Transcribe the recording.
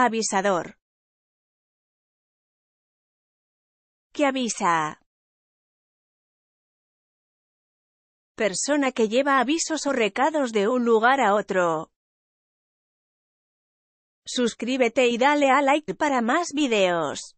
Avisador. ¿Qué avisa. Persona que lleva avisos o recados de un lugar a otro. Suscríbete y dale a like para más videos.